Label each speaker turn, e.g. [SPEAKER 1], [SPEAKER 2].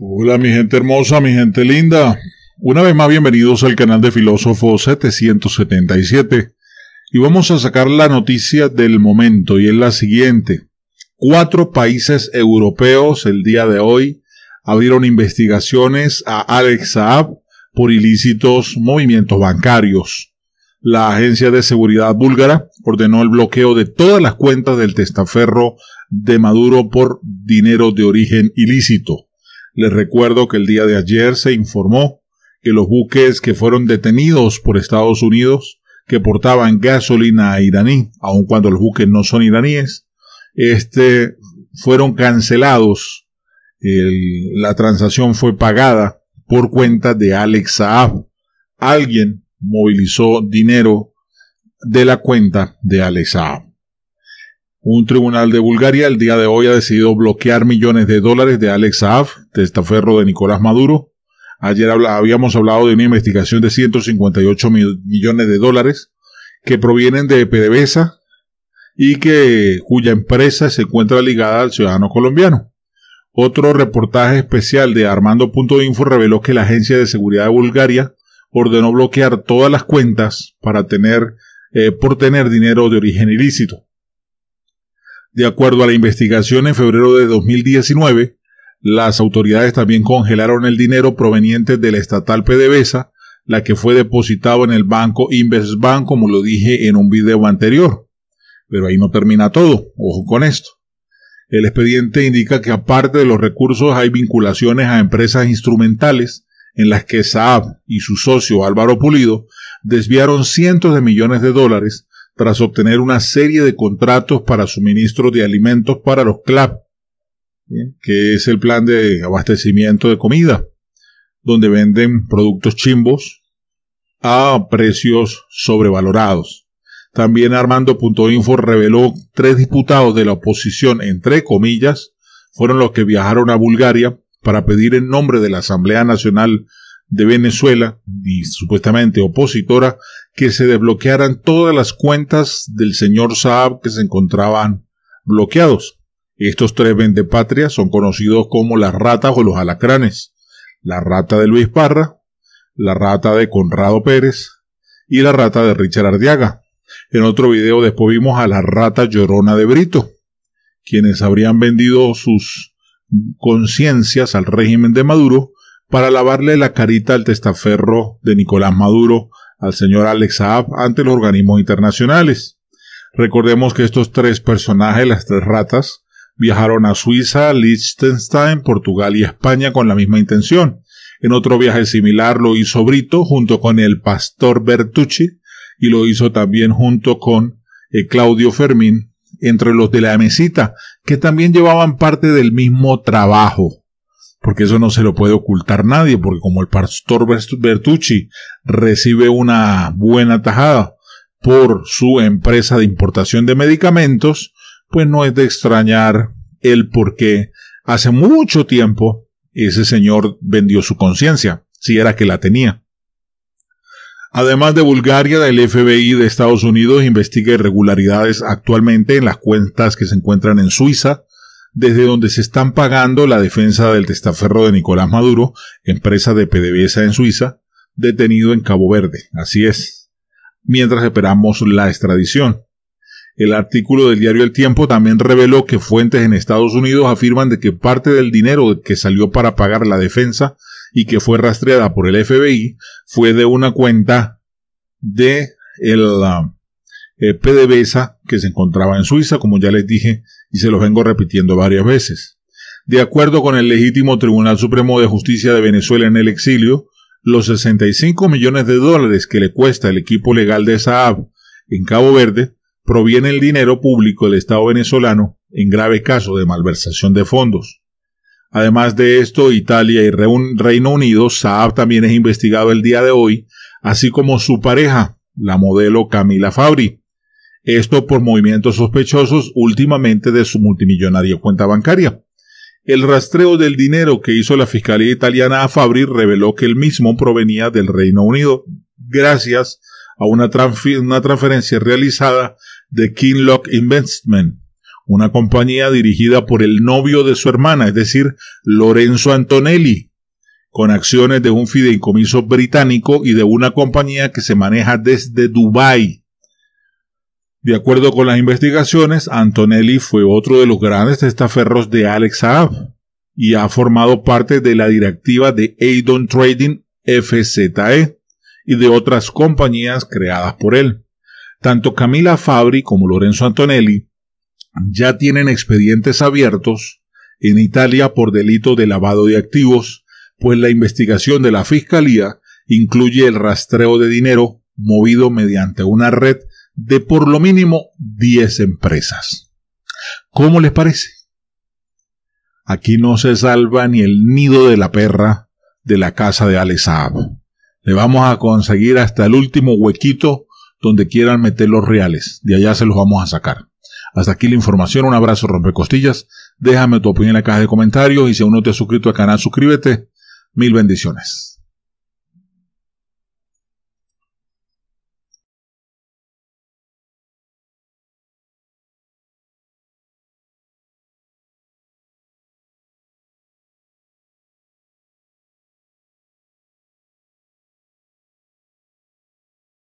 [SPEAKER 1] Hola mi gente hermosa, mi gente linda. Una vez más bienvenidos al canal de Filósofo 777 y vamos a sacar la noticia del momento y es la siguiente. Cuatro países europeos el día de hoy abrieron investigaciones a Alex Saab por ilícitos movimientos bancarios. La Agencia de Seguridad Búlgara ordenó el bloqueo de todas las cuentas del testaferro de Maduro por dinero de origen ilícito. Les recuerdo que el día de ayer se informó que los buques que fueron detenidos por Estados Unidos que portaban gasolina iraní, aun cuando los buques no son iraníes, este, fueron cancelados. la transacción fue pagada por cuenta de Alex Saab. Alguien movilizó dinero de la cuenta de Alex Saab. Un tribunal de Bulgaria el día de hoy ha decidido bloquear millones de dólares de Alex Saab, testaferro de Nicolás Maduro. Ayer habíamos hablado de una investigación de 158 millones de dólares que provienen de PDVSA y que, cuya empresa se encuentra ligada al ciudadano colombiano. Otro reportaje especial de Armando.info reveló que la Agencia de Seguridad de Bulgaria ordenó bloquear todas las cuentas para tener, eh, por tener dinero de origen ilícito. De acuerdo a la investigación, en febrero de 2019, las autoridades también congelaron el dinero proveniente de la estatal PDVSA, la que fue depositado en el banco Investbank, como lo dije en un video anterior. Pero ahí no termina todo, ojo con esto. El expediente indica que aparte de los recursos hay vinculaciones a empresas instrumentales en las que Saab y su socio Álvaro Pulido desviaron cientos de millones de dólares tras obtener una serie de contratos para suministro de alimentos para los CLAP, que es el plan de abastecimiento de comida, donde venden productos chimbos a precios sobrevalorados. También Armando.info reveló tres diputados de la oposición, entre comillas, fueron los que viajaron a Bulgaria para pedir en nombre de la Asamblea Nacional de Venezuela y supuestamente opositora que se desbloquearan todas las cuentas del señor Saab que se encontraban bloqueados. Estos tres vendepatrias son conocidos como las ratas o los alacranes, la rata de Luis Parra, la rata de Conrado Pérez y la rata de Richard Ardiaga. En otro video después vimos a la rata llorona de Brito, quienes habrían vendido sus conciencias al régimen de Maduro para lavarle la carita al testaferro de Nicolás Maduro al señor Alex ante los organismos internacionales. Recordemos que estos tres personajes, las tres ratas, viajaron a Suiza, Liechtenstein, Portugal y España con la misma intención. En otro viaje similar lo hizo Brito junto con el pastor Bertucci y lo hizo también junto con eh, Claudio Fermín entre los de la mesita, que también llevaban parte del mismo trabajo porque eso no se lo puede ocultar nadie, porque como el pastor Bertucci recibe una buena tajada por su empresa de importación de medicamentos, pues no es de extrañar el por qué hace mucho tiempo ese señor vendió su conciencia, si era que la tenía. Además de Bulgaria, el FBI de Estados Unidos investiga irregularidades actualmente en las cuentas que se encuentran en Suiza, desde donde se están pagando la defensa del testaferro de Nicolás Maduro, empresa de PDVSA en Suiza, detenido en Cabo Verde. Así es. Mientras esperamos la extradición. El artículo del diario El Tiempo también reveló que fuentes en Estados Unidos afirman de que parte del dinero que salió para pagar la defensa y que fue rastreada por el FBI fue de una cuenta de el, um, eh, PDVSA que se encontraba en Suiza, como ya les dije, y se los vengo repitiendo varias veces. De acuerdo con el legítimo Tribunal Supremo de Justicia de Venezuela en el exilio, los 65 millones de dólares que le cuesta el equipo legal de Saab en Cabo Verde proviene el dinero público del Estado venezolano en grave caso de malversación de fondos. Además de esto, Italia y Reino Unido, Saab también es investigado el día de hoy, así como su pareja, la modelo Camila Fabri, esto por movimientos sospechosos últimamente de su multimillonaria cuenta bancaria. El rastreo del dinero que hizo la Fiscalía Italiana a Fabri reveló que el mismo provenía del Reino Unido, gracias a una, una transferencia realizada de Kinlock Investment, una compañía dirigida por el novio de su hermana, es decir, Lorenzo Antonelli, con acciones de un fideicomiso británico y de una compañía que se maneja desde Dubái de acuerdo con las investigaciones, Antonelli fue otro de los grandes testaferros de Alex Saab y ha formado parte de la directiva de Aidon Trading FZE y de otras compañías creadas por él. Tanto Camila Fabri como Lorenzo Antonelli ya tienen expedientes abiertos en Italia por delito de lavado de activos, pues la investigación de la Fiscalía incluye el rastreo de dinero movido mediante una red de por lo mínimo 10 empresas. ¿Cómo les parece? Aquí no se salva ni el nido de la perra de la casa de Ale Saab. Le vamos a conseguir hasta el último huequito donde quieran meter los reales. De allá se los vamos a sacar. Hasta aquí la información. Un abrazo, rompecostillas. Déjame tu opinión en la caja de comentarios y si aún no te has suscrito al canal, suscríbete. Mil bendiciones.